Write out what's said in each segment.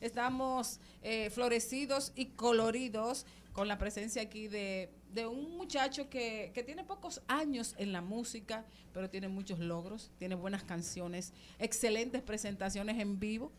Estamos eh, florecidos y coloridos con la presencia aquí de, un muchacho que, que, tiene pocos años en la música, pero tiene muchos logros, tiene buenas canciones, excelentes presentaciones en vivo.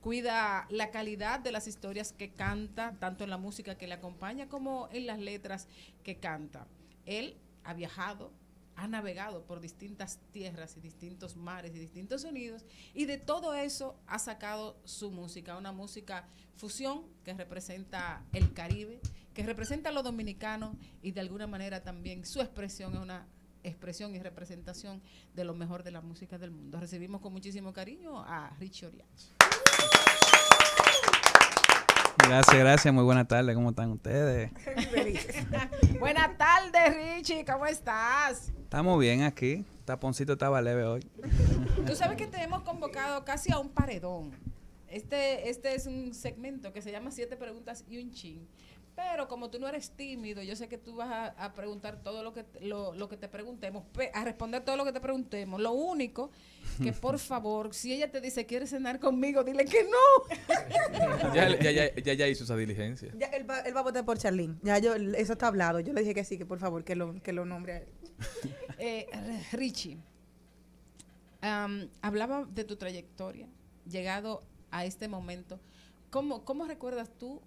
Cuida la calidad de las historias que canta, tanto en la música que le acompaña como en las letras que canta. Él ha viajado, ha navegado por distintas tierras y distintos mares y distintos sonidos, y de todo eso ha sacado su música, una música fusión que representa el Caribe, que representa a los dominicanos y de alguna manera también su expresión es una expresión y representación de lo mejor de la música del mundo. Recibimos con muchísimo cariño a Richie Oriach. Gracias, gracias. Muy buena tarde. ¿Cómo están ustedes? Buenas tardes, Richie. ¿Cómo estás? Estamos bien aquí. Taponcito estaba leve hoy. Tú sabes que te hemos convocado casi a un paredón. Este, este es un segmento que se llama Siete Preguntas y un Chin. Pero como tú no eres tímido, yo sé que tú vas a, preguntar todo lo que, lo, que te preguntemos, a responder todo lo que te preguntemos. Lo único que, por favor, si ella te dice, ¿quieres cenar conmigo? Dile que no. ya, ya, hizo esa diligencia. Ya, él, va, va a votar por Charlene. Ya yo, eso está hablado. Yo le dije que sí, que por favor, que lo, que lo nombre a él. Eh, Richie, hablaba de tu trayectoria, llegado a este momento. ¿Cómo, cómo recuerdas tú?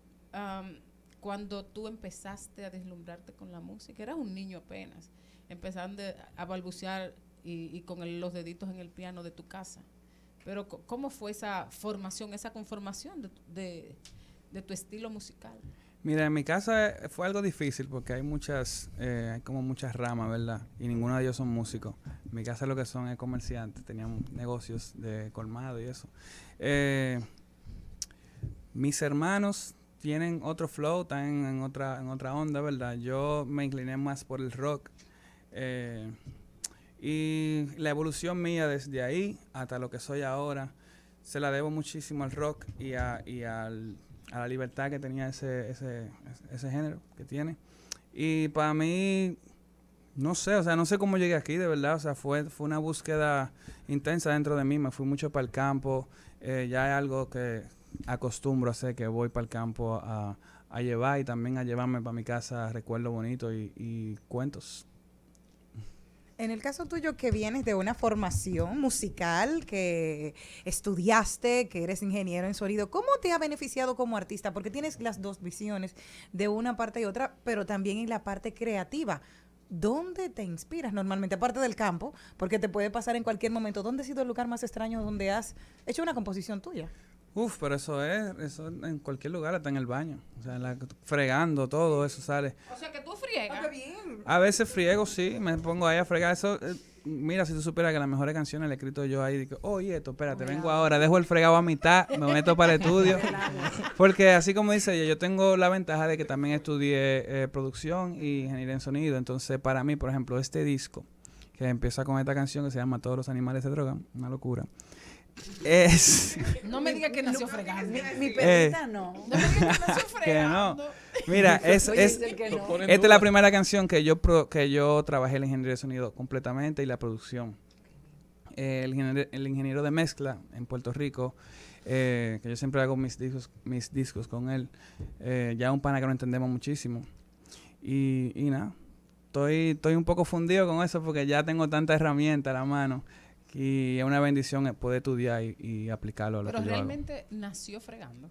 cuando tú empezaste a deslumbrarte con la música? Eras un niño apenas, empezando a balbucear y, con los deditos en el piano de tu casa. Pero ¿cómo fue esa formación, esa conformación de, tu estilo musical? Mira, en mi casa eh, fue algo difícil porque hay muchas, eh, hay como muchas ramas, ¿verdad? Y ninguno de ellos son músicos. En mi casa lo que son es comerciantes, tenían negocios de colmado y eso. Eh, mis hermanos tienen otro flow, están en, otra, en otra onda, ¿verdad? Yo me incliné más por el rock. Eh, y la evolución mía desde ahí hasta lo que soy ahora, se la debo muchísimo al rock y, a, y al, a la libertad que tenía ese, ese, ese género que tiene. Y para mí, no sé, o sea, no sé cómo llegué aquí, de verdad. O sea, fue, fue una búsqueda intensa dentro de mí. Me fui mucho para el campo. Eh, ya es algo que, acostumbro a hacer, que voy para el campo a, llevar y también a llevarme para mi casa recuerdos bonitos y, y cuentos. En el caso tuyo que vienes de una formación musical, que estudiaste, que eres ingeniero en sonido, ¿cómo te ha beneficiado como artista? Porque tienes las dos visiones de una parte y otra, pero también en la parte creativa. ¿Dónde te inspiras normalmente? Aparte del campo, porque te puede pasar en cualquier momento. ¿Dónde ha sido el lugar más extraño donde has hecho una composición tuya? Uf, pero eso es, eso en cualquier lugar, hasta en el baño. O sea, fregando, todo eso sale. O sea, que tú friegas. bien. A veces friego, sí, me pongo ahí a fregar. Eso, eh, mira, si tú supieras que las mejores canciones las he escrito yo ahí, digo, oye, esto, espérate, vengo ahora, dejo el fregado a mitad, me meto para el estudio. Porque así como dice ella, yo tengo la ventaja de que también estudié eh, producción y ingeniería en sonido. Entonces, para mí, por ejemplo, este disco, que empieza con esta canción que se llama Todos los animales se drogan, una locura. Es. No me diga que nació fregando. Mi, mi eh. no. No me que nació no. Mira, es, es, esta es la primera canción que yo, que yo trabajé el ingeniero de sonido completamente y la producción. Eh, el, ingeniero, de mezcla en Puerto Rico, eh, que yo siempre hago mis discos, mis discos con él, ya un pana que no entendemos muchísimo. Y, nada, estoy, estoy un poco fundido con eso porque ya tengo tanta herramienta a la mano y es una bendición poder estudiar y, aplicarlo a lo Pero que realmente nació fregando.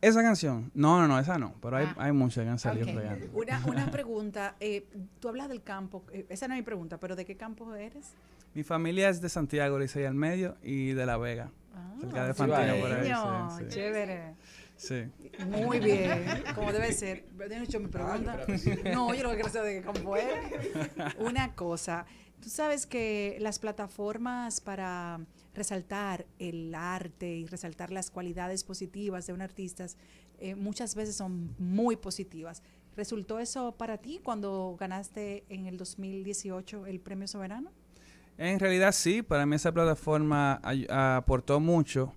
Esa canción, no, no, no, esa no, pero hay, ah. hay muchas que han salido fregando. Una, una pregunta, eh, tú hablas del campo, eh, esa no es mi pregunta, pero ¿de qué campo eres? Mi familia es de Santiago, Licey al Medio y de La Vega, ah, Chévere. Sí. Muy bien, como debe ser. hecho, pregunta. Ah, no, yo que quiero de que Una cosa, tú sabes que las plataformas para resaltar el arte y resaltar las cualidades positivas de un artista eh, muchas veces son muy positivas. ¿Resultó eso para ti cuando ganaste en el 2018 el Premio Soberano? En realidad sí, para mí esa plataforma aportó mucho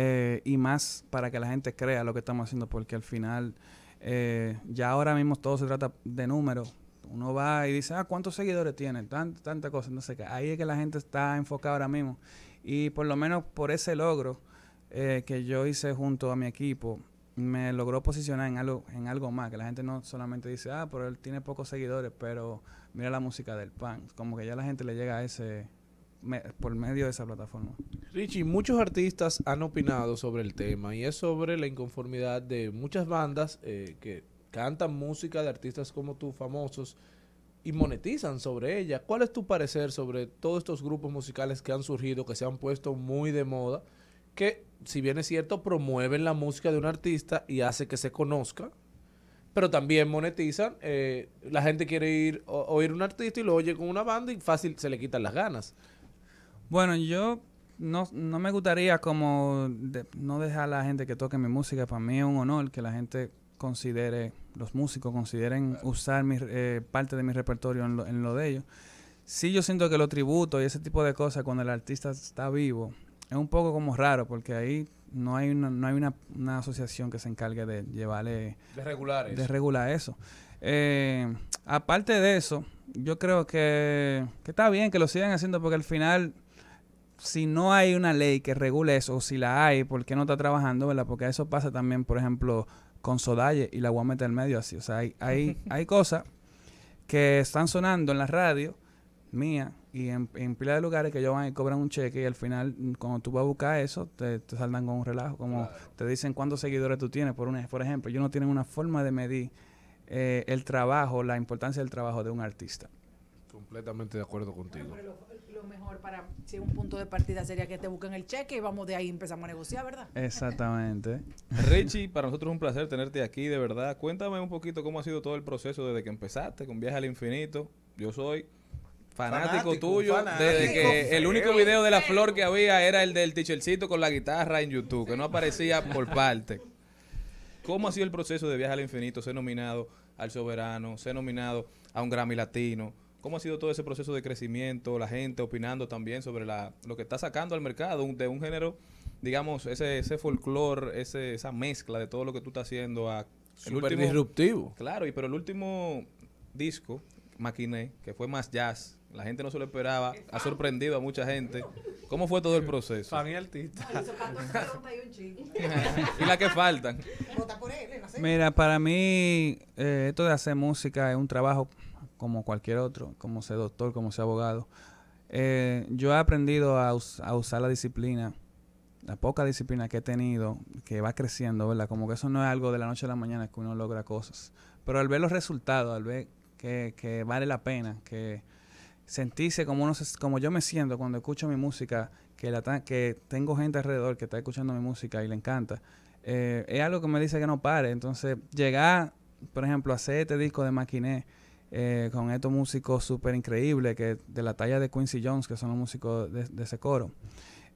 eh, y más para que la gente crea lo que estamos haciendo, porque al final eh, ya ahora mismo todo se trata de números. Uno va y dice, ah, ¿cuántos seguidores tiene? tanta tanta cosa. no sé qué ahí es que la gente está enfocada ahora mismo. Y por lo menos por ese logro eh, que yo hice junto a mi equipo, me logró posicionar en algo, en algo más, que la gente no solamente dice, ah, pero él tiene pocos seguidores, pero mira la música del pan. Como que ya la gente le llega a ese, por medio de esa plataforma. Richie, muchos artistas han opinado sobre el tema y es sobre la inconformidad de muchas bandas eh, que cantan música de artistas como tú, famosos, y monetizan sobre ella. ¿Cuál es tu parecer sobre todos estos grupos musicales que han surgido, que se han puesto muy de moda, que, si bien es cierto, promueven la música de un artista y hace que se conozca, pero también monetizan. Eh, la gente quiere ir o, oír un artista y lo oye con una banda y fácil se le quitan las ganas. Bueno, yo no, no me gustaría como no dejar a la gente que toque mi música. Para mí es un honor que la gente considere, los músicos consideren usar mi, eh, parte de mi repertorio en lo, de ellos. Sí, yo siento que los tributos y ese tipo de cosas cuando el artista está vivo es un poco como raro porque ahí no hay una, no hay una, asociación que se encargue de llevarle... De regular eso. De regular eso. Eh, aparte de eso, yo creo que, que está bien que lo sigan haciendo porque al final si no hay una ley que regule eso, o si la hay, ¿por qué no está trabajando? Porque eso pasa también, por ejemplo, con Sodalle y la voy a meter en medio así. O sea, hay, hay, hay cosas que están sonando en la radio mía y en, en pila de lugares que ellos van y cobran un cheque y al final cuando tú vas a buscar eso te, saldan con un relajo como te dicen cuántos seguidores tú tienes por por ejemplo ellos no tienen una forma de medir eh, el trabajo la importancia del trabajo de un artista completamente de acuerdo contigo mejor para, si un punto de partida sería que te busquen el cheque y vamos de ahí empezamos a negociar, ¿verdad? Exactamente. Richie, para nosotros es un placer tenerte aquí, de verdad. Cuéntame un poquito cómo ha sido todo el proceso desde que empezaste con Viaje al Infinito. Yo soy fanático, tuyo desde que el único video de la flor que había era el del tichercito con la guitarra en YouTube, que no aparecía por parte. ¿Cómo ha sido el proceso de Viaje al Infinito? Ser nominado al Soberano, ser nominado a un Grammy Latino, ¿Cómo ha sido todo ese proceso de crecimiento? La gente opinando también sobre la, lo que está sacando al mercado de un género, digamos, ese, ese folclore, ese, esa mezcla de todo lo que tú estás haciendo a... Super disruptivo. Claro, y pero el último disco, Maquiné, que fue más jazz, la gente no se lo esperaba, ha sorprendido a mucha gente. ¿Cómo fue todo el proceso? Para mí artista. y la que faltan. Mira, para mí eh, esto de hacer música es un trabajo como cualquier otro, como sea doctor, como sea abogado. Eh, yo he aprendido a, usar la disciplina, la poca disciplina que he tenido, que va creciendo, ¿verdad? Como que eso no es algo de la noche a la mañana que uno logra cosas. Pero al ver los resultados, al ver que, vale la pena, que sentirse como, uno como yo me siento cuando escucho mi música, que, la que tengo gente alrededor que está escuchando mi música y le encanta, eh, es algo que me dice que no pare. Entonces, llegar, por ejemplo, a hacer este disco de Maquiné, eh, con estos músicos súper increíbles, que de la talla de Quincy Jones, que son los músicos de, ese coro.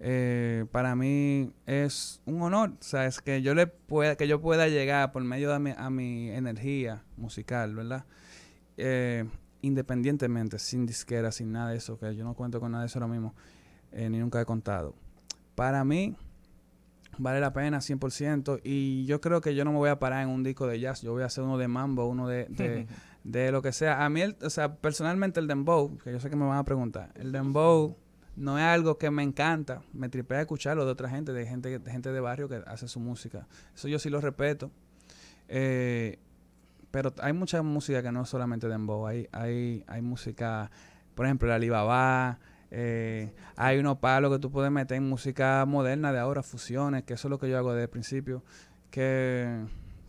Eh, para mí es un honor, o sea, es que yo, le pueda, que yo pueda llegar por medio de mi, a mi energía musical, ¿verdad? Eh, independientemente, sin disquera, sin nada de eso, que yo no cuento con nada de eso ahora mismo, ni nunca he contado. Para mí vale la pena 100% y yo creo que yo no me voy a parar en un disco de jazz, yo voy a hacer uno de mambo, uno de de lo que sea. A mí, o sea, personalmente el dembow, que yo sé que me van a preguntar, el dembow no es algo que me encanta, me tripea escucharlo de otra gente, de gente, de gente de barrio que hace su música. Eso yo sí lo respeto. Eh, pero hay mucha música que no es solamente dembow, hay, hay, hay música, por ejemplo, la Alibaba, eh, hay unos palos que tú puedes meter en música moderna de ahora, fusiones, que eso es lo que yo hago desde el principio, que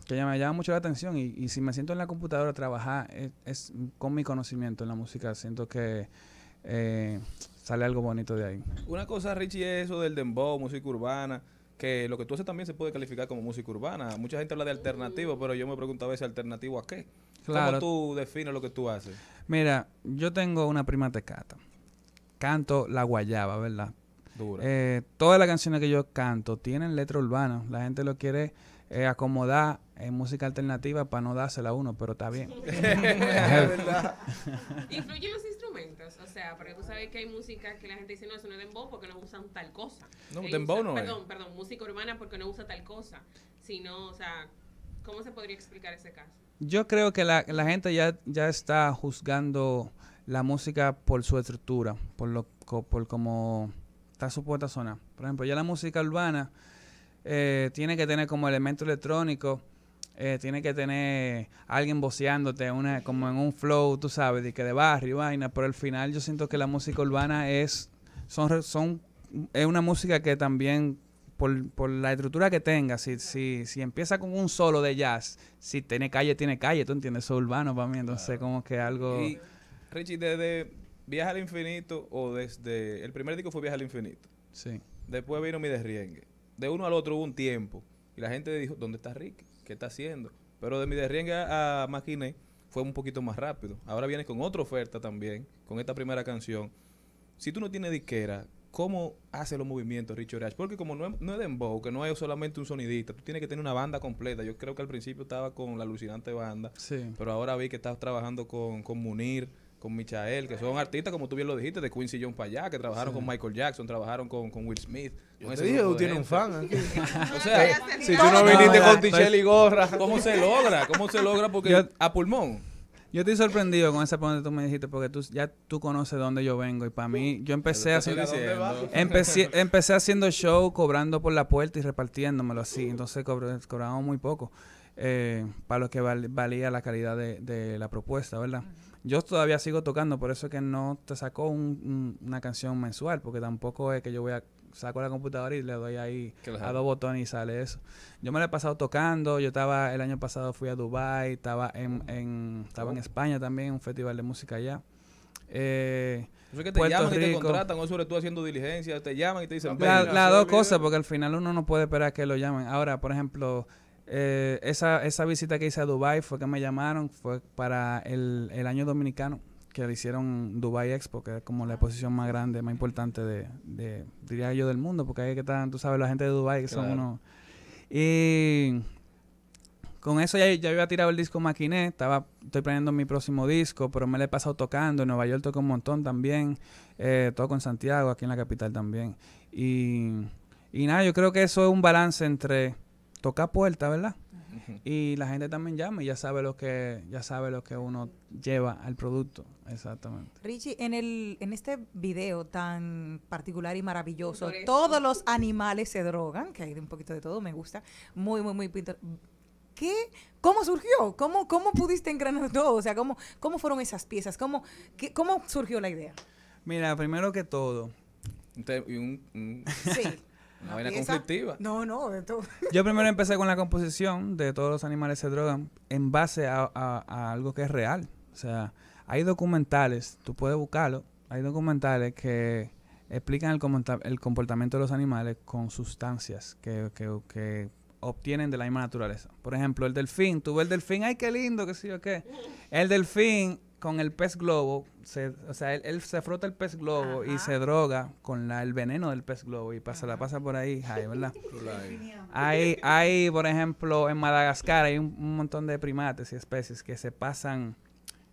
que ya me llama mucho la atención y, si me siento en la computadora a trabajar es, con mi conocimiento en la música, siento que eh, sale algo bonito de ahí. Una cosa, Richie, es eso del dembow, música urbana, que lo que tú haces también se puede calificar como música urbana. Mucha gente habla de alternativo, pero yo me pregunto a veces, ¿alternativo a qué? ¿Cómo tú defines lo que tú haces? Mira, yo tengo una prima tecata. Canto La Guayaba, ¿verdad? Dura. Eh, todas las canciones que yo canto tienen letra urbana. La gente lo quiere eh, acomodar en eh, música alternativa para no dársela a uno, pero está bien. ¿Influyen los instrumentos? O sea, porque tú sabes que hay música que la gente dice, no, eso no es dembow porque no usan tal cosa. No, dembow no Perdón, perdón, música urbana porque no usa tal cosa. Sino, o sea, ¿cómo se podría explicar ese caso? Yo creo que la, la gente ya, ya está juzgando la música por su estructura, por, lo, por cómo está supuesta sonar Por ejemplo, ya la música urbana eh, tiene que tener como elemento electrónico, eh, tiene que tener alguien voceándote una, como en un flow, tú sabes, de que de barrio, vaina, pero al final yo siento que la música urbana es, son, son, es una música que también por, la estructura que tenga, si, si, si empieza con un solo de jazz, si tiene calle, tiene calle, tú entiendes, eso es urbano para mí, entonces como que algo... Richie, desde Viaja al Infinito o desde... El primer disco fue Viaja al Infinito. Sí. Después vino Mi Desriengue de uno al otro hubo un tiempo. Y la gente dijo, ¿dónde está Rick? ¿Qué está haciendo? Pero de mi derrienga a Maquiné fue un poquito más rápido. Ahora viene con otra oferta también, con esta primera canción. Si tú no tienes disquera, ¿cómo hace los movimientos Richard Oreach? Porque como no es, no es que no hay solamente un sonidista, tú tienes que tener una banda completa. Yo creo que al principio estaba con la alucinante banda, pero ahora vi que estás trabajando con, con Munir con Michael, que son artistas, como tú bien lo dijiste, de Quincy John para allá, que trabajaron con Michael Jackson, trabajaron con, Will Smith. Yo te dije, tú tienes un fan. ¿eh? o sea, si tú no viniste con Tichel gorra. ¿Cómo se logra? ¿Cómo se logra? Porque a pulmón. Yo estoy sorprendido con esa pregunta que tú me dijiste porque tú ya tú conoces dónde yo vengo y para mí yo empecé haciendo empecé, empecé haciendo show cobrando por la puerta y repartiéndomelo así, entonces cobramos muy poco. Eh, para lo que valía la calidad de, la propuesta, ¿verdad? Yo todavía sigo tocando, por eso es que no te saco una canción mensual, porque tampoco es que yo voy a saco la computadora y le doy ahí a dos botones y sale eso. Yo me lo he pasado tocando, yo estaba, el año pasado fui a Dubai, estaba en, estaba en España también, un festival de música allá. Eh, eso que te llaman y te contratan, o sobre todo haciendo diligencia? te llaman y te dicen... Las dos cosas, porque al final uno no puede esperar que lo llamen. Ahora, por ejemplo, eh, esa, visita que hice a Dubai fue que me llamaron, fue para el, año dominicano que le hicieron Dubai Expo, que es como la exposición más grande, más importante de, diría yo, del mundo, porque ahí que están, tú sabes, la gente de Dubai que son unos... Y con eso ya, ya había tirado el disco Maquiné, estaba, estoy planeando mi próximo disco, pero me lo he pasado tocando, en Nueva York toco un montón también, eh, toco en Santiago, aquí en la capital también. Y, y nada, yo creo que eso es un balance entre toca puerta, ¿verdad? Y la gente también llama y ya sabe lo que ya sabe lo que uno lleva al producto, exactamente. Richie, en el en este video tan particular y maravilloso, todos los animales se drogan, que hay un poquito de todo, me gusta, muy muy muy pintor ¿Qué? ¿Cómo surgió? ¿Cómo, ¿Cómo pudiste engranar todo? O sea, ¿cómo, cómo fueron esas piezas? ¿Cómo, qué, ¿Cómo surgió la idea? Mira, primero que todo. sí. Una conflictiva. No, no. De todo. Yo primero empecé con la composición de todos los animales se drogan en base a, algo que es real. O sea, hay documentales, tú puedes buscarlo, hay documentales que explican el, comportamiento de los animales con sustancias que, que, obtienen de la misma naturaleza. Por ejemplo, el delfín. Tú ves el delfín, ¡ay, qué lindo! ¿Qué sé yo qué? El delfín con el pez globo, se, o sea, él, se frota el pez globo y se droga con la, el veneno del pez globo y pasa, la pasa por ahí, ¿verdad? hay, por ejemplo, en Madagascar hay un, montón de primates y especies que se pasan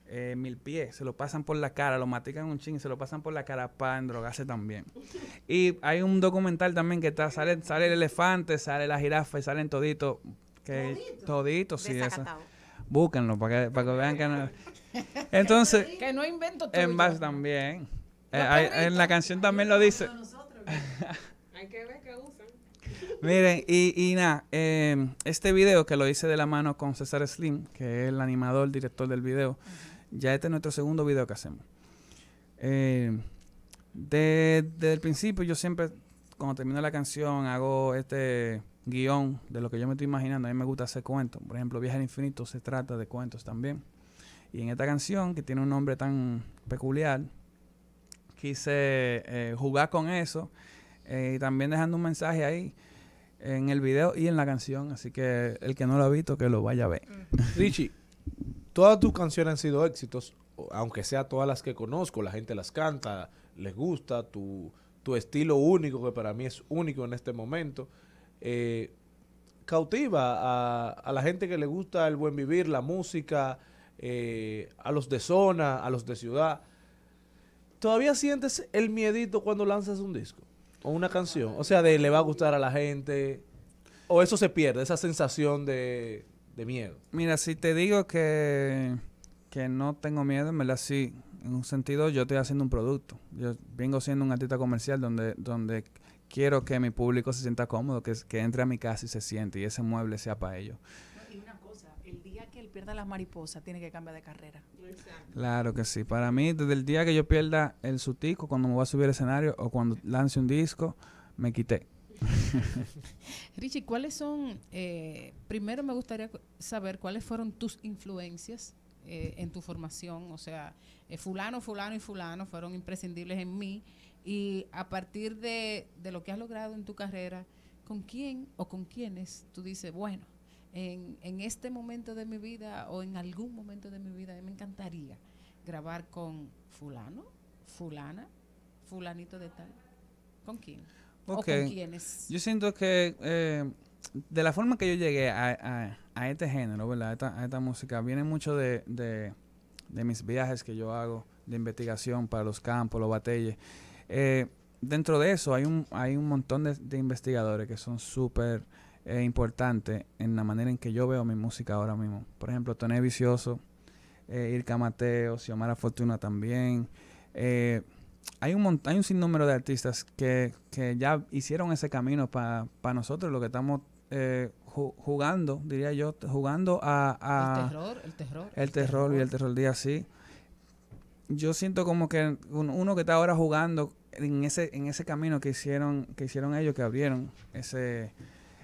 eh, mil pies, se lo pasan por la cara, lo matican un ching, se lo pasan por la cara para endrogarse también. Y hay un documental también que está, sale, sale el elefante, sale la jirafa y salen toditos. Que, Toditos, sí, eso. Búsquenlo para que, para que vean que no, Entonces, que no invento En base también. Eh, en la canción también lo dice. Hay que ver usan. Miren, y, y nada, em, este video que lo hice de la mano con César Slim, que es el animador, director del video, ya este es nuestro segundo video que hacemos. Em, desde, el principio yo siempre, cuando termino la canción, hago este guión de lo que yo me estoy imaginando. A mí me gusta hacer cuentos. Por ejemplo, Viaje al Infinito se trata de cuentos también. Y en esta canción, que tiene un nombre tan peculiar, quise eh, jugar con eso eh, y también dejando un mensaje ahí en el video y en la canción. Así que el que no lo ha visto, que lo vaya a ver. Richie, todas tus canciones han sido éxitos, aunque sea todas las que conozco, la gente las canta, les gusta, tu, estilo único, que para mí es único en este momento. Eh, cautiva a, a, la gente que le gusta el buen vivir, la música, eh, a los de zona, a los de ciudad. ¿Todavía sientes el miedito cuando lanzas un disco o una canción? O sea, de le va a gustar a la gente. ¿O eso se pierde, esa sensación de, miedo? Mira, si te digo que, que no tengo miedo, en sí. En un sentido, yo estoy haciendo un producto. Yo vengo siendo un artista comercial donde, donde quiero que mi público se sienta cómodo, que, que entre a mi casa y se siente y ese mueble sea para ellos pierda las mariposas, tiene que cambiar de carrera. Claro que sí. Para mí, desde el día que yo pierda el sutico, cuando me voy a subir al escenario o cuando lance un disco, me quité. Richie, ¿cuáles son? Eh, primero me gustaría saber cuáles fueron tus influencias eh, en tu formación. O sea, eh, fulano, fulano y fulano fueron imprescindibles en mí. Y a partir de, de lo que has logrado en tu carrera, ¿con quién o con quiénes tú dices, bueno, en, este momento de mi vida o en algún momento de mi vida, me encantaría grabar con fulano, fulana, fulanito de tal. ¿Con quién? ¿O con quiénes? Yo siento que eh, de la forma que yo llegué a, este género, ¿verdad? A esta, a esta, música, viene mucho de, de, de, mis viajes que yo hago de investigación para los campos, los batalles. Eh, dentro de eso hay un, hay un montón de, de investigadores que son súper es importante en la manera en que yo veo mi música ahora mismo. Por ejemplo, Toné Vicioso, eh, Irka Mateo, Xiomara Fortuna también. Eh, hay un hay un sinnúmero de artistas que, ya hicieron ese camino para nosotros, lo que estamos eh, jugando, diría yo, jugando a, El terror, el terror. El, terror, y el terror día sí. Yo siento como que uno, uno que está ahora jugando en ese, en ese camino que hicieron, que hicieron ellos, que abrieron ese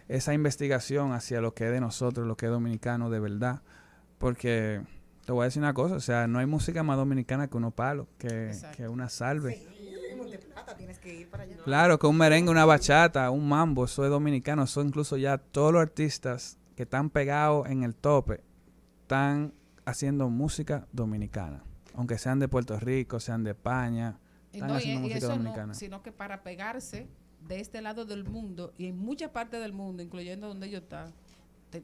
esa investigación hacia lo que es de nosotros, lo que es dominicano de verdad. Porque te voy a decir una cosa, o sea, no hay música más dominicana que uno palo, que, una salve. Claro, que un merengue, una bachata, un mambo, eso es dominicano, eso incluso ya todos los artistas que están pegados en el tope están haciendo música dominicana, aunque sean de Puerto Rico, sean de España, están haciendo música dominicana. sino que para pegarse de este lado del mundo y en muchas partes del mundo, incluyendo donde yo está,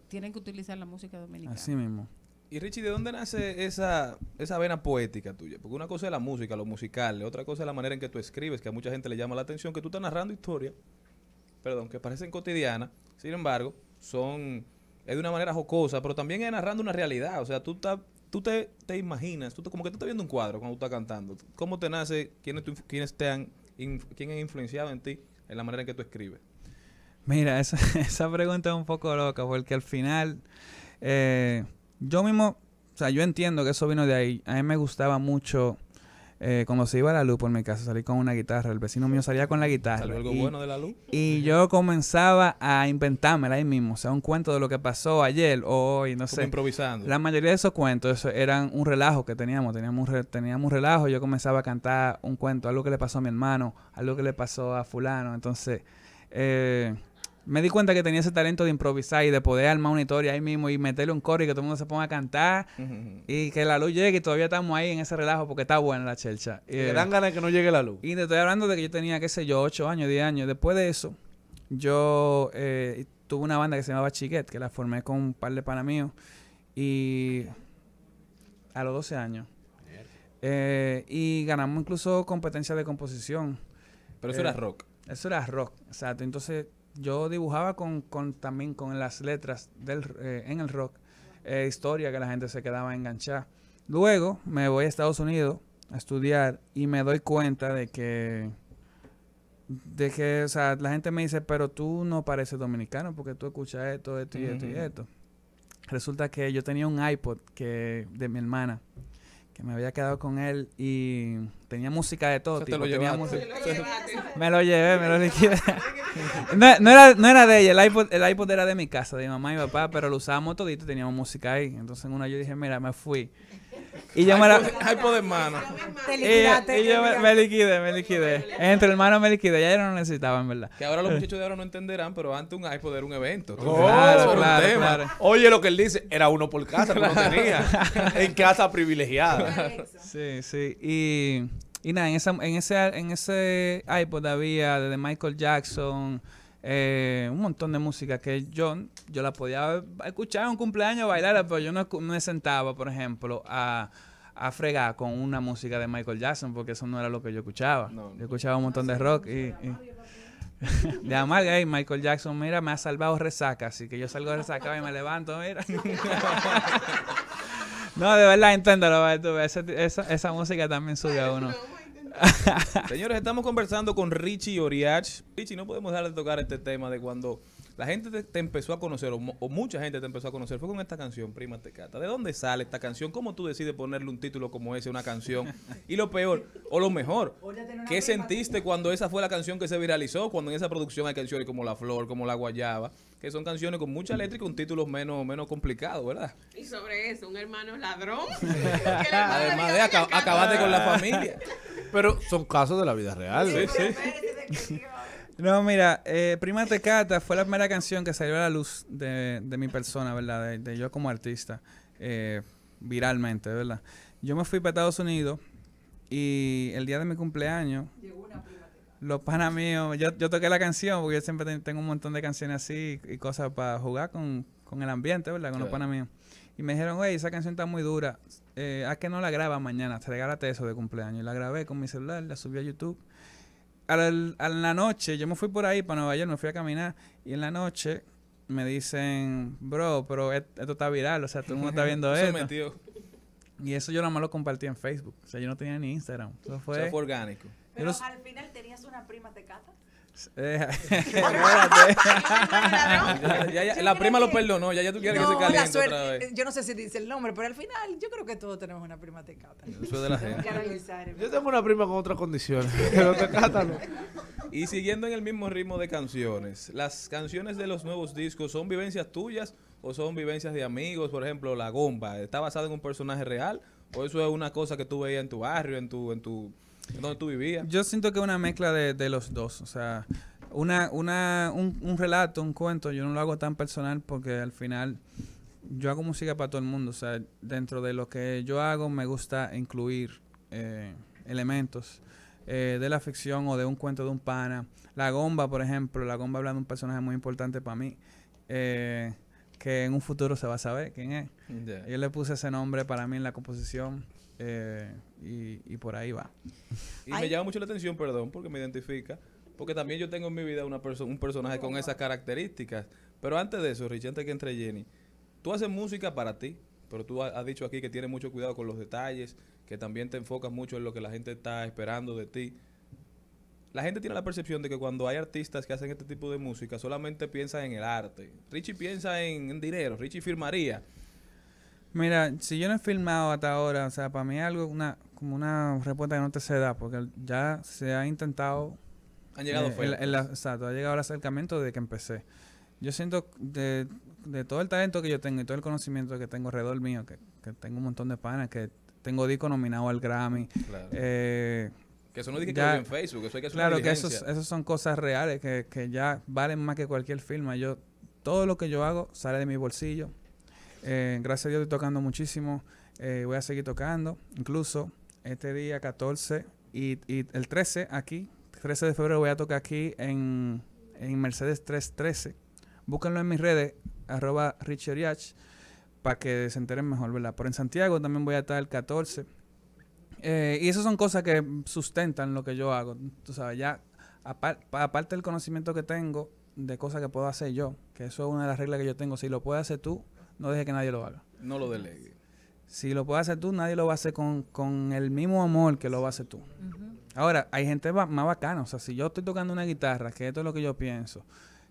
tienen que utilizar la música dominicana. Así mismo. Y Richie, ¿de dónde nace esa, esa vena poética tuya? Porque una cosa es la música, lo musical, otra cosa es la manera en que tú escribes, que a mucha gente le llama la atención, que tú estás narrando historias, perdón, que parecen cotidianas, sin embargo, son, es de una manera jocosa, pero también es narrando una realidad, o sea, tú tú te, imaginas, tú como que tú estás viendo un cuadro cuando tú estás cantando. ¿Cómo te nace? ¿Quiénes, te han, han influenciado en ti en la manera en que tú escribes? Mira, esa, pregunta es un poco loca, porque al final eh, yo mismo, o sea, yo entiendo que eso vino de ahí. A mí me gustaba mucho eh, cuando se iba la luz, por mi casa, salí con una guitarra. El vecino mío salía con la guitarra. ¿Salió algo bueno de la luz? Y yo comenzaba a inventármela ahí mismo. O sea, un cuento de lo que pasó ayer o hoy, no sé. improvisando. La mayoría de esos cuentos eran un relajo que teníamos. Teníamos un, teníamos relajo. Yo comenzaba a cantar un cuento, algo que le pasó a mi hermano, algo que le pasó a fulano. Entonces, eh, me di cuenta que tenía ese talento de improvisar y de poder armar una ahí mismo y meterle un coro y que todo el mundo se ponga a cantar y que la luz llegue y todavía estamos ahí en ese relajo porque está buena la chelcha. Me eh, dan ganas que no llegue la luz. Y te estoy hablando de que yo tenía, qué sé yo, 8 años, 10 años. Después de eso, yo eh, tuve una banda que se llamaba Chiquet, que la formé con un par de panas míos y a los 12 años. Eh, y ganamos incluso competencia de composición. Pero eso era rock. Eso era rock, exacto. Entonces yo dibujaba con, con también con las letras del, eh, en el rock, eh, historia que la gente se quedaba enganchada. Luego me voy a Estados Unidos a estudiar y me doy cuenta de que, de que, la gente me dice, pero tú no pareces dominicano porque tú escuchas esto, esto y esto y esto. Resulta que yo tenía un iPod que de mi hermana que me había quedado con él y tenía música de todo. tipo, Me lo llevé, me lo liquidé. No, era, de ella, el iPod, el iPod era de mi casa, de mamá y mi papá, pero lo usábamos todito, y teníamos música ahí. Entonces en una yo dije, mira, me fui. Y yo me de mano. Y, yo me, liquide me liquide Entre hermanos me liquide Ya yo no necesitaba, en verdad. Que ahora los muchachos de ahora no entenderán, pero antes un iPod era un evento. Oh, claro, Oye, lo que él dice, era uno por casa, no tenía. en casa privilegiada. sí, sí. Y, y nada, en, esa, en, ese, en ese iPod había desde Michael Jackson... Eh, un montón de música que yo, yo la podía escuchar en un cumpleaños, bailar, pero yo no, me sentaba, por ejemplo, a, a fregar con una música de Michael Jackson, porque eso no era lo que yo escuchaba. yo escuchaba un montón de ah, rock y... de amarga y Michael Jackson, mira, me ha salvado resaca, así que yo salgo de resaca y me levanto, mira. no, de verdad, entiéndalo, esa, esa música también sube a uno. Señores, estamos conversando con Richie Oriach. Richie, no podemos dejar de tocar este tema de cuando la gente te, empezó a conocer, o, mucha gente te empezó a conocer, fue con esta canción, Prima Te cata. ¿De dónde sale esta canción? ¿Cómo tú decides ponerle un título como ese a una canción? Y lo peor, o lo mejor, ¿qué sentiste cuando esa fue la canción que se viralizó? Cuando en esa producción hay canciones como La Flor, como La Guayaba que son canciones con mucha letra y con títulos menos, menos complicados, ¿verdad? Y sobre eso, un hermano ladrón. Además de, con la familia. Pero son casos de la vida real. No, mira, prima eh, Prima Tecata fue la primera canción que salió a la luz de, mi persona, ¿verdad? De, yo como artista, eh, viralmente, ¿verdad? Yo me fui para Estados Unidos y el día de mi cumpleaños... Llegó una los panas míos, yo, toqué la canción porque yo siempre tengo un montón de canciones así y cosas para jugar con, el ambiente, ¿verdad? Con los panas míos. Y me dijeron, güey, esa canción está muy dura. Eh, ¿A que no la graba mañana? Te regálate eso de cumpleaños. la grabé con mi celular, la subí a YouTube. A la, noche, yo me fui por ahí para Nueva York, me fui a caminar. Y en la noche me dicen, bro, pero esto está viral, o sea, todo el mundo está viendo esto. Metió. Y eso yo nada más lo compartí en Facebook. O sea, yo no tenía ni Instagram. Eso fue. orgánico. Pero al final tenías una prima te eh, la prima lo perdonó, ya, ya tú quieres que se caliente Yo no sé si dice el nombre, pero al final yo creo que todos tenemos una prima tecata. Eso yo tengo una prima con otras condiciones, pero Y siguiendo en el mismo ritmo de canciones, ¿las canciones de los nuevos discos son vivencias tuyas o son vivencias de amigos? Por ejemplo, La Gomba, ¿está basada en un personaje real o eso es una cosa que tú veías en tu barrio, en tu... En tu ¿Dónde tú vivías? Yo siento que es una mezcla de, los dos. O sea, una, una, un, relato, un cuento, yo no lo hago tan personal porque al final yo hago música para todo el mundo. O sea, dentro de lo que yo hago me gusta incluir eh, elementos eh, de la ficción o de un cuento de un pana. La Gomba, por ejemplo, La Gomba habla de un personaje muy importante para mí. Eh, que en un futuro se va a saber quién es. Yo le puse ese nombre para mí en la composición. Eh, y, por ahí va. Y me llama mucho la atención, perdón, porque me identifica. Porque también yo tengo en mi vida una un personaje con esas características. Pero antes de eso, Richie, antes que entre Jenny, tú haces música para ti, pero tú has dicho aquí que tienes mucho cuidado con los detalles, que también te enfocas mucho en lo que la gente está esperando de ti. La gente tiene la percepción de que cuando hay artistas que hacen este tipo de música, solamente piensan en el arte. Richie piensa en, en dinero, Richie firmaría. Mira, si yo no he filmado hasta ahora, o sea, para mí es algo, una, como una respuesta que no te se da, porque ya se ha intentado. Han llegado eh, Exacto, ha llegado el acercamiento desde que empecé. Yo siento de, de, todo el talento que yo tengo y todo el conocimiento que tengo alrededor mío, que, que tengo un montón de panas, que tengo disco nominado al Grammy. Claro. Eh, que eso no es que en Facebook, eso hay que hacer Claro, que esas son cosas reales que, que ya valen más que cualquier firma. Yo, todo lo que yo hago sale de mi bolsillo eh, gracias a Dios estoy tocando muchísimo. Eh, voy a seguir tocando. Incluso este día 14 y, el 13 aquí, 13 de febrero voy a tocar aquí en, Mercedes 313. Búsquenlo en mis redes, arroba richeriach, para que se enteren mejor, ¿verdad? Pero en Santiago también voy a estar el 14. Eh, y esas son cosas que sustentan lo que yo hago. Tú sabes, ya aparte del conocimiento que tengo de cosas que puedo hacer yo, que eso es una de las reglas que yo tengo, si lo puedes hacer tú, no deje que nadie lo haga. No lo delegue. Si lo puedes hacer tú, nadie lo va a hacer con, el mismo amor que lo va a hacer tú. Ahora, hay gente más bacana. O sea, si yo estoy tocando una guitarra, que esto es lo que yo pienso,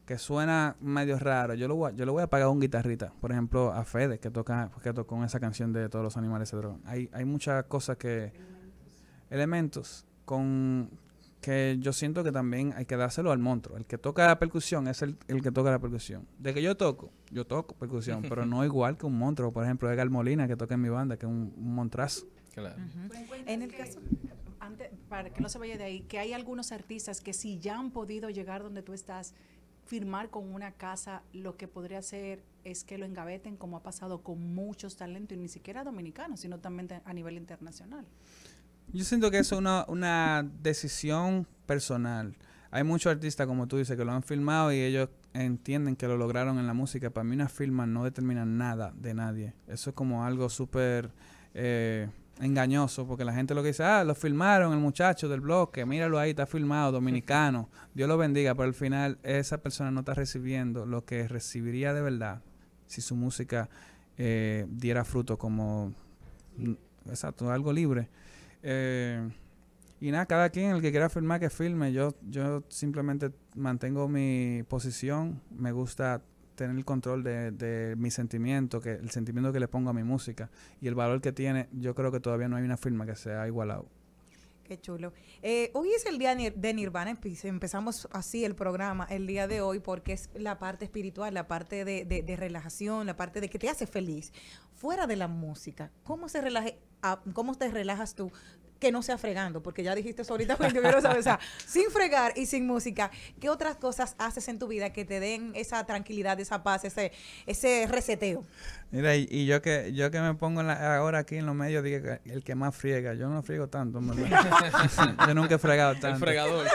que suena medio raro, yo lo voy a, yo lo voy a pagar un guitarrita. Por ejemplo, a Fede, que toca que tocó esa canción de Todos los animales se drogan. Hay, hay muchas cosas que... Elementos. Con, que yo siento que también hay que dárselo al monstruo. El que toca la percusión es el, que toca la percusión. De que yo toco, yo toco percusión, pero no igual que un monstruo. Por ejemplo, Edgar Molina, que toca en mi banda, que es un, un montrazo. Claro. En el caso, para que no se vaya de ahí, que hay algunos artistas que si ya han podido llegar donde tú estás, firmar con una casa, lo que podría hacer es que lo engaveten, como ha pasado con muchos talentos, y ni siquiera dominicanos, sino también a nivel internacional. Yo siento que es una, decisión personal. Hay muchos artistas, como tú dices, que lo han filmado y ellos entienden que lo lograron en la música. Para mí una firma no determina nada de nadie. Eso es como algo súper eh, engañoso, porque la gente lo que dice, ah, lo filmaron el muchacho del bloque, míralo ahí, está filmado, dominicano, Dios lo bendiga, pero al final esa persona no está recibiendo lo que recibiría de verdad si su música eh, diera fruto como, exacto, algo libre. Eh, y nada, cada quien, el que quiera firmar que filme. Yo, yo simplemente mantengo mi posición. Me gusta tener el control de, de mi sentimiento, que, el sentimiento que le pongo a mi música y el valor que tiene. Yo creo que todavía no hay una firma que sea igualado chulo. Eh, hoy es el día de Nirvana. Empezamos así el programa el día de hoy porque es la parte espiritual, la parte de, relajación, la parte de que te hace feliz. Fuera de la música, ¿cómo, se relaje, ah, cómo te relajas tú que no sea fregando, porque ya dijiste eso ahorita, quiero saber, o sea, sin fregar y sin música, ¿qué otras cosas haces en tu vida que te den esa tranquilidad, esa paz, ese, ese reseteo? Mira, y, yo que yo que me pongo ahora aquí en los medios, dije el que más friega, yo no friego tanto, yo nunca he fregado tanto. El fregador.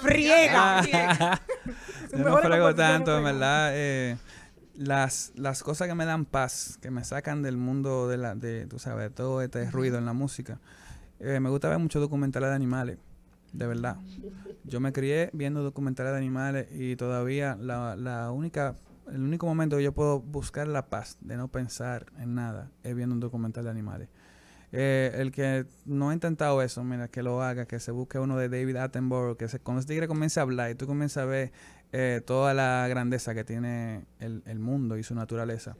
friega. yo no tanto, en verdad. Eh, las, las cosas que me dan paz, que me sacan del mundo de, la, de tú sabes, todo este ruido en la música. Eh, me gusta ver muchos documentales de animales, de verdad. Yo me crié viendo documentales de animales y todavía la, única, el único momento que yo puedo buscar la paz de no pensar en nada es viendo un documental de animales. Eh, el que no ha intentado eso, mira, que lo haga, que se busque uno de David Attenborough, que se, cuando ese tigre comienza a hablar y tú comienzas a ver eh, toda la grandeza que tiene el, mundo y su naturaleza.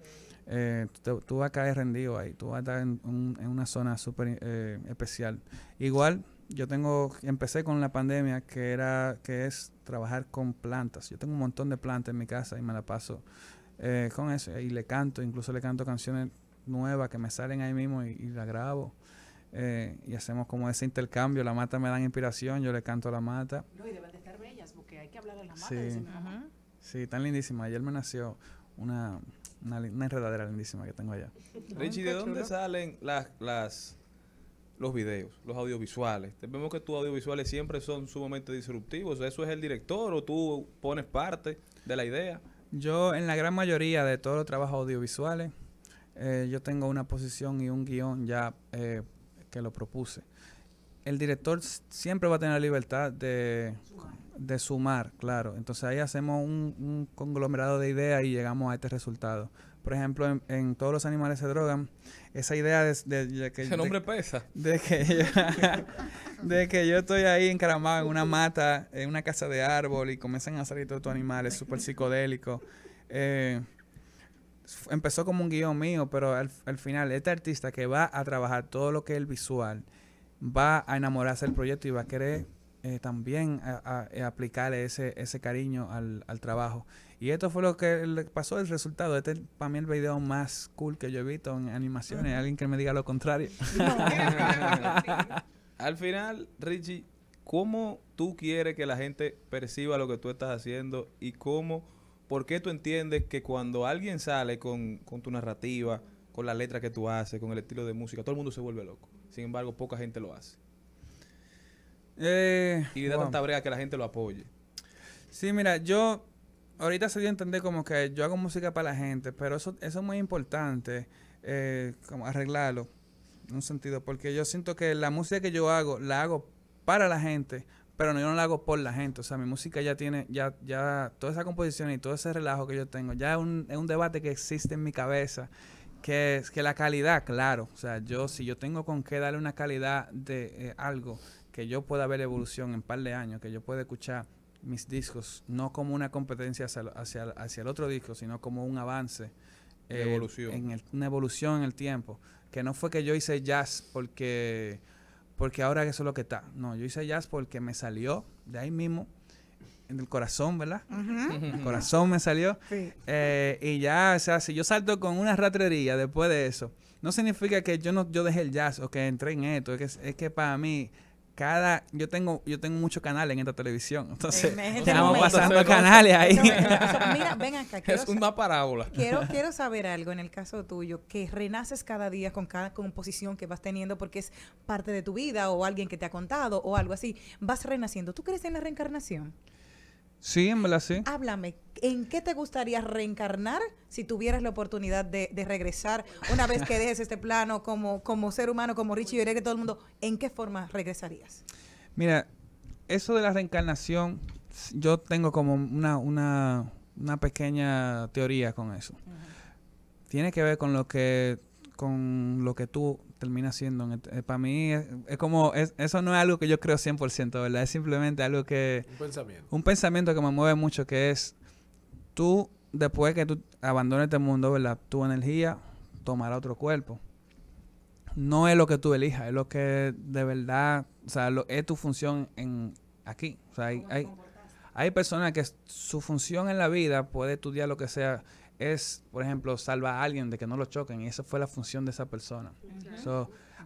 Eh, tú, vas a caer rendido ahí, tú vas a estar en, una zona súper eh, especial. Igual, yo tengo, empecé con la pandemia que era, que es trabajar con plantas. Yo tengo un montón de plantas en mi casa y me la paso con eso. Y le canto, incluso le canto canciones nuevas que me salen ahí mismo y, la las grabo. y hacemos como ese intercambio, la mata me da inspiración, yo le canto a la mata porque hay que hablar a la madre. Sí, tan lindísima. Ayer me nació una, una, enredadera lindísima que tengo allá. Richie, ¿de dónde salen las, las, los videos, los audiovisuales? Vemos que tus audiovisuales siempre son sumamente disruptivos. ¿Eso es el director o tú pones parte de la idea? Yo, en la gran mayoría de todos los trabajos audiovisuales, eh, yo tengo una posición y un guión ya eh, que lo propuse. El director siempre va a tener la libertad de, de sumar, claro. Entonces ahí hacemos un, conglomerado de ideas y llegamos a este resultado. Por ejemplo, en, todos los animales se drogan, esa idea de, que... el nombre pesa. De que, yo, de que yo estoy ahí encaramado en una mata, en una casa de árbol y comienzan a salir todos estos animales, súper psicodélicos. Eh, empezó como un guión mío, pero al, al final, este artista que va a trabajar todo lo que es el visual, va a enamorarse del proyecto y va a querer eh, también a, eh, aplicar ese, ese cariño al, trabajo. Y esto fue lo que le pasó, el resultado. Este es para mí el video más cool que yo he visto en animaciones. Alguien que me diga lo contrario. al final, Richie, ¿cómo tú quieres que la gente perciba lo que tú estás haciendo y cómo, por qué tú entiendes que cuando alguien sale con, con tu narrativa, con la letra que tú haces, con el estilo de música, todo el mundo se vuelve loco? Sin embargo, poca gente lo hace. Eh, y da tanta brega que la gente lo apoye. Sí, mira, yo ahorita se dio a entender como que yo hago música para la gente, pero eso, eso es muy importante, eh, como arreglarlo, en un sentido, porque yo siento que la música que yo hago, la hago para la gente, pero no, yo no la hago por la gente. O sea, mi música ya tiene, ya, ya, toda esa composición y todo ese relajo que yo tengo, ya es un, debate que existe en mi cabeza. Que, es, que la calidad, claro, o sea, yo si yo tengo con qué darle una calidad de eh, algo que yo pueda ver evolución en un par de años, que yo pueda escuchar mis discos, no como una competencia hacia, hacia, el otro disco, sino como un avance. Eh, evolución. En una evolución en el tiempo. Que no fue que yo hice jazz porque, porque ahora eso es lo que está. No, yo hice jazz porque me salió de ahí mismo, en el corazón, ¿verdad? El corazón me salió. Eh, y ya, o sea, si yo salto con una ratrería después de eso, no significa que yo no yo dejé el jazz o que entré en esto. Es que, es que para mí cada yo tengo yo tengo muchos canales en esta televisión entonces estamos pasando canales ahí es una parábola quiero quiero saber algo en el caso tuyo que renaces cada día con cada composición que vas teniendo porque es parte de tu vida o alguien que te ha contado o algo así vas renaciendo tú crees en la reencarnación Sí, en verdad Háblame, ¿en qué te gustaría reencarnar si tuvieras la oportunidad de, regresar una vez que dejes este plano como, como ser humano, como Richie y que todo el mundo, ¿en qué forma regresarías? Mira, eso de la reencarnación, yo tengo como una, pequeña teoría con eso. Tiene que ver con lo que con lo que tú termina siendo. Eh, para mí es, como, eso no es algo que yo creo 100%, ¿verdad? Es simplemente algo que... Un pensamiento. Un pensamiento que me mueve mucho, que es tú, después que tú abandones este mundo, ¿verdad? Tu energía tomará otro cuerpo. No es lo que tú elijas, es lo que de verdad, o sea, es tu función en aquí. O sea, hay, hay, hay personas que su función en la vida puede estudiar lo que sea es, por ejemplo, salva a alguien de que no lo choquen. Y esa fue la función de esa persona.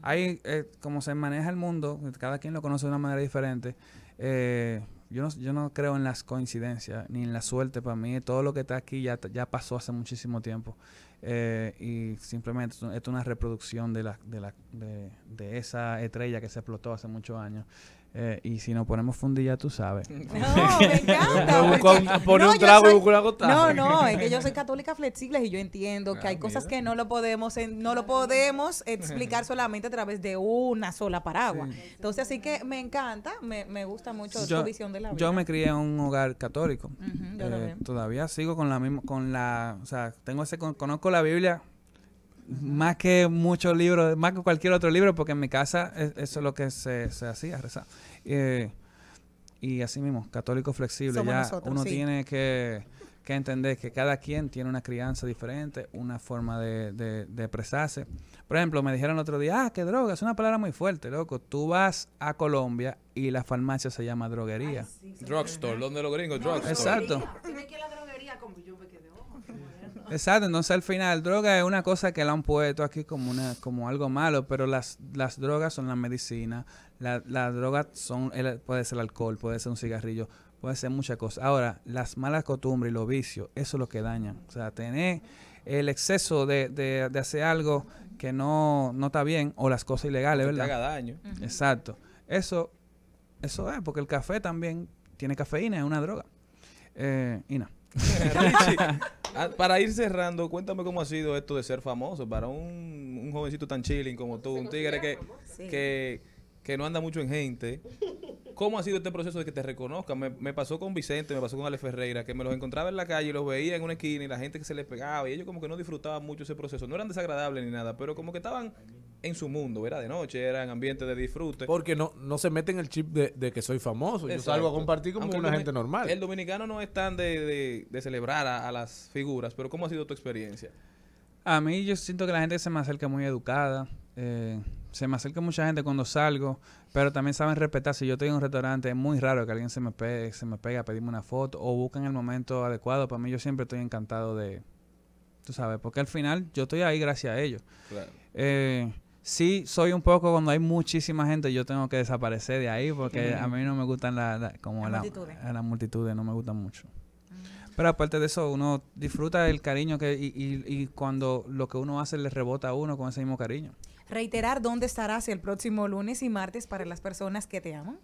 hay, eh, como se maneja el mundo, cada quien lo conoce de una manera diferente. Eh, yo, no, yo no creo en las coincidencias ni en la suerte. Para mí, todo lo que está aquí ya, ya pasó hace muchísimo tiempo. Eh, y simplemente es una reproducción de, la, de, la, de esa estrella que se explotó hace muchos años. Eh, y si nos ponemos fundilla, tú sabes. No, me encanta. un trago y No, no, es que yo soy católica flexible y yo entiendo que ah, hay cosas que no lo podemos no lo podemos explicar solamente a través de una sola paraguas. Entonces, así que me encanta, me, gusta mucho yo, tu visión de la vida. Yo me crié en un hogar católico. Eh, todavía sigo con la misma, con la, o sea, tengo ese, conozco la Biblia más que muchos libros, más que cualquier otro libro, porque en mi casa eso es lo que se, hacía, rezar. Eh, y así mismo, católico flexible, ya uno tiene que, entender que cada quien tiene una crianza diferente, una forma de, de, expresarse. Por ejemplo, me dijeron el otro día, ah, qué droga, es una palabra muy fuerte, loco. Tú vas a Colombia y la farmacia se llama droguería. drugstore, donde los gringos? Drugstore. Exacto. Exacto, entonces al final, droga es una cosa que la han puesto aquí como una como algo malo, pero las, las drogas son la medicina, las la drogas son, puede ser el alcohol, puede ser un cigarrillo, puede ser muchas cosas. Ahora, las malas costumbres y los vicios, eso es lo que dañan. O sea, tener el exceso de, hacer algo que no, no está bien, o las cosas ilegales, ¿verdad? Que haga daño. Exacto. Eso, eso es, porque el café también tiene cafeína, es una droga. Eh, y no. Ah, para ir cerrando, cuéntame cómo ha sido esto de ser famoso para un, jovencito tan chilling como tú, un tigre que, que, no anda mucho en gente. ¿Cómo ha sido este proceso de que te reconozcan? Me, me, pasó con Vicente, me pasó con Ale Ferreira, que me los encontraba en la calle y los veía en una esquina y la gente que se les pegaba y ellos como que no disfrutaban mucho ese proceso. No eran desagradables ni nada, pero como que estaban en su mundo, era de noche, era en ambiente de disfrute. Porque no, no se en el chip de, que soy famoso, yo salgo a compartir como una gente normal. El dominicano no es tan de, celebrar a, las figuras, pero ¿cómo ha sido tu experiencia? A mí yo siento que la gente se me acerca muy educada, eh, se me acerca mucha gente cuando salgo, pero también saben respetar. Si yo estoy en un restaurante, es muy raro que alguien se me, pegue, se me pegue a pedirme una foto o busquen el momento adecuado. Para mí yo siempre estoy encantado de... Tú sabes, porque al final yo estoy ahí gracias a ellos. Claro. Eh, sí soy un poco cuando hay muchísima gente yo tengo que desaparecer de ahí porque a mí no me gustan la, como las multitudes. La, multitud, no me gustan mucho ah. pero aparte de eso uno disfruta el cariño que y, y, cuando lo que uno hace le rebota a uno con ese mismo cariño reiterar dónde estarás el próximo lunes y martes para las personas que te aman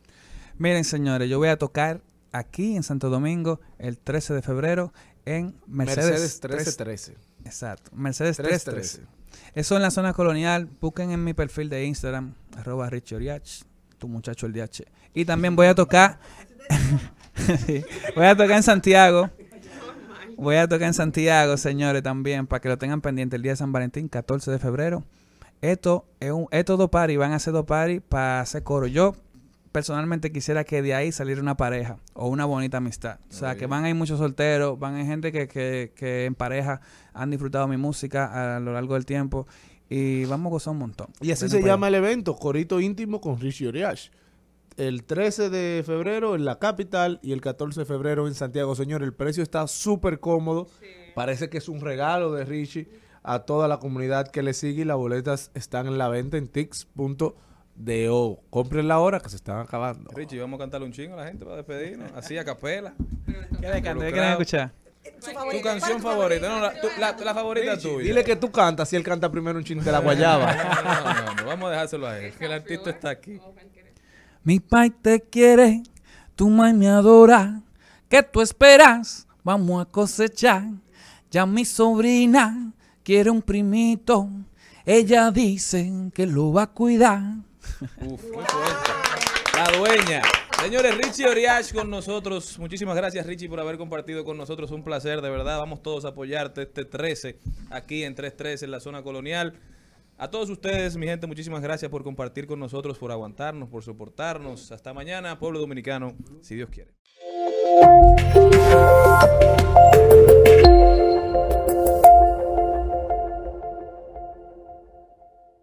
miren señores yo voy a tocar aquí en Santo Domingo el 13 de febrero en Mercedes, Mercedes 13. exacto Mercedes 1313 eso en la zona colonial. Busquen en mi perfil de Instagram, arroba richoriach, tu muchacho el DH. Y también voy a tocar. voy a tocar en Santiago. Voy a tocar en Santiago, señores, también, para que lo tengan pendiente el día de San Valentín, 14 de febrero. Esto es un, esto dos party van a hacer dos party para hacer coro. Yo personalmente quisiera que de ahí saliera una pareja o una bonita amistad. O sea, que van a ir muchos solteros, van ir gente que, en pareja han disfrutado mi música a lo largo del tiempo y vamos a gozar un montón. Y así se llama el evento, Corito Íntimo con Richie Oriash. El 13 de febrero en la capital y el 14 de febrero en Santiago. Señor, el precio está súper cómodo. Parece que es un regalo de Richie a toda la comunidad que le sigue y las boletas están en la venta en tics.com de O. Oh, compren la hora que se están acabando. Richie, vamos a cantarle un chingo a la gente para despedirnos. Así a capela. ¿Qué le quieren escuchar? Tu, canción favorita, no, la, favorita es tuya. Dile que tú cantas si él canta primero un chingo de la guayaba. no, no, no, no, vamos a dejárselo a él, que el artista está aquí. Mi pai te quiere, tu mai me adora. ¿Qué tú esperas? Vamos a cosechar. Ya mi sobrina quiere un primito. Ella dice que lo va a cuidar. Uf, La dueña. Señores, Richie Oriach con nosotros. Muchísimas gracias, Richie, por haber compartido con nosotros. Un placer, de verdad. Vamos todos a apoyarte este 13, aquí en 313, en la zona colonial. A todos ustedes, mi gente, muchísimas gracias por compartir con nosotros, por aguantarnos, por soportarnos. Hasta mañana, pueblo dominicano, si Dios quiere.